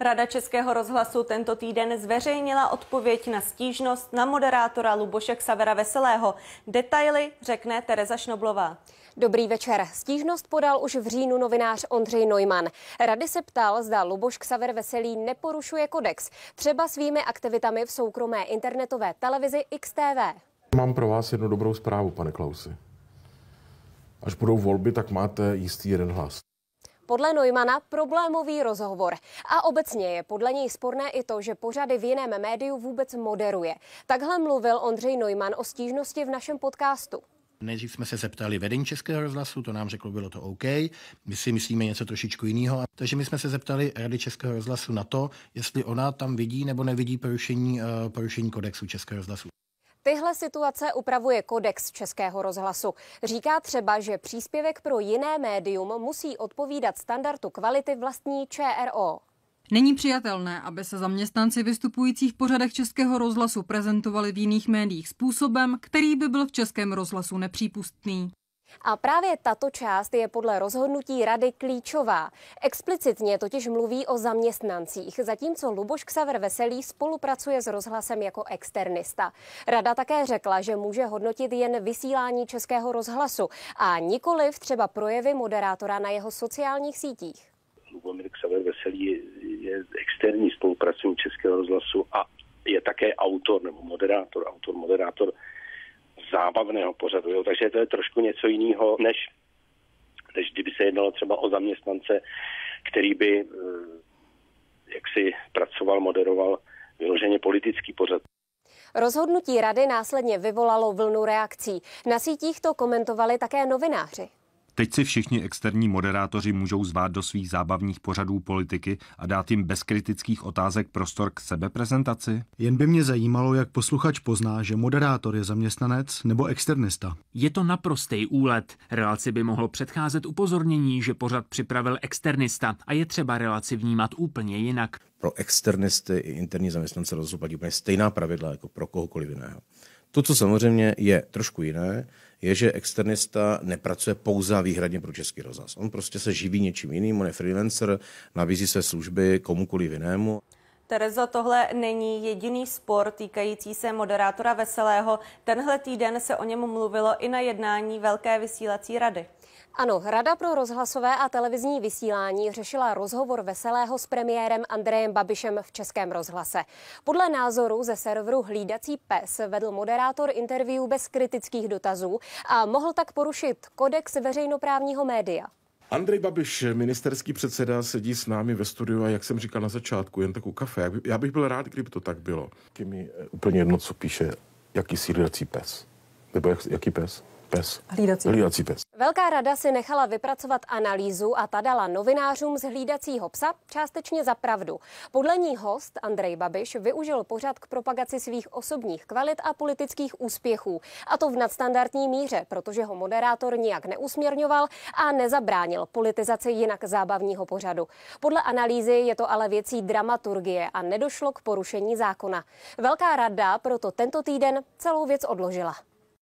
Rada Českého rozhlasu tento týden zveřejnila odpověď na stížnost na moderátora Luboše Savera Veselého. Detaily řekne Tereza Šnoblová. Dobrý večer. Stížnost podal už v říjnu novinář Ondřej Neumann. Rady se ptal, zda Luboš Ksaver Veselý neporušuje kodex, třeba svými aktivitami v soukromé internetové televizi XTV. Mám pro vás jednu dobrou zprávu, pane Klausi. Až budou volby, tak máte jistý jeden hlas podle Neumana problémový rozhovor. A obecně je podle něj sporné i to, že pořady v jiném médiu vůbec moderuje. Takhle mluvil Ondřej Neumann o stížnosti v našem podcastu. Nejdřív jsme se zeptali vedení Českého rozhlasu, to nám řeklo, bylo to OK, my si myslíme něco trošičku jiného. Takže my jsme se zeptali Rady Českého rozhlasu na to, jestli ona tam vidí nebo nevidí porušení, eh, porušení kodexu Českého rozhlasu. Tyhle situace upravuje kodex Českého rozhlasu. Říká třeba, že příspěvek pro jiné médium musí odpovídat standardu kvality vlastní ČRO. Není přijatelné, aby se zaměstnanci vystupujících v pořadech Českého rozhlasu prezentovali v jiných médiích způsobem, který by byl v Českém rozhlasu nepřípustný. A právě tato část je podle rozhodnutí rady klíčová. Explicitně totiž mluví o zaměstnancích, zatímco Luboš Ksaver Veselý spolupracuje s rozhlasem jako externista. Rada také řekla, že může hodnotit jen vysílání českého rozhlasu a nikoliv třeba projevy moderátora na jeho sociálních sítích. Lubomír Ksaver Veselý je, je externí spolupracovník Českého rozhlasu a je také autor nebo moderátor, autor, moderátor zábavného pořadu, jo? takže to je trošku něco jiného, než, než kdyby se jednalo třeba o zaměstnance, který by eh, jak si pracoval, moderoval vyloženě politický pořad. Rozhodnutí rady následně vyvolalo vlnu reakcí. Na sítích to komentovali také novináři. Teď si všichni externí moderátoři můžou zvát do svých zábavních pořadů politiky a dát jim bez kritických otázek prostor k sebeprezentaci? Jen by mě zajímalo, jak posluchač pozná, že moderátor je zaměstnanec nebo externista. Je to naprostý úlet. Relaci by mohlo předcházet upozornění, že pořad připravil externista a je třeba relaci vnímat úplně jinak. Pro externisty i interní zaměstnance rozhodně úplně stejná pravidla jako pro kohokoliv jiného. To, co samozřejmě je trošku jiné, je, že externista nepracuje pouze výhradně pro Český rozhlas. On prostě se živí něčím jiným, on je freelancer, nabízí své služby komukoliv jinému. Terezo, tohle není jediný spor týkající se moderátora Veselého. Tenhle týden se o něm mluvilo i na jednání Velké vysílací rady. Ano, Rada pro rozhlasové a televizní vysílání řešila rozhovor Veselého s premiérem Andrejem Babišem v Českém rozhlase. Podle názoru ze serveru Hlídací pes vedl moderátor interview bez kritických dotazů a mohl tak porušit kodex veřejnoprávního média. Andrej Babiš, ministerský předseda, sedí s námi ve studiu a jak jsem říkal na začátku, jen tak u kafe. Já bych byl rád, kdyby to tak bylo. Je mi eh, úplně jedno, co píše, jaký hlídací pes. Nebo jak, jaký pes? Pes. Hlídací. Hlídací pes. Velká rada si nechala vypracovat analýzu a ta dala novinářům z hlídacího psa částečně za pravdu. Podle ní host Andrej Babiš využil pořad k propagaci svých osobních kvalit a politických úspěchů. A to v nadstandardní míře, protože ho moderátor nijak neusměrňoval a nezabránil politizaci jinak zábavního pořadu. Podle analýzy je to ale věcí dramaturgie a nedošlo k porušení zákona. Velká rada proto tento týden celou věc odložila.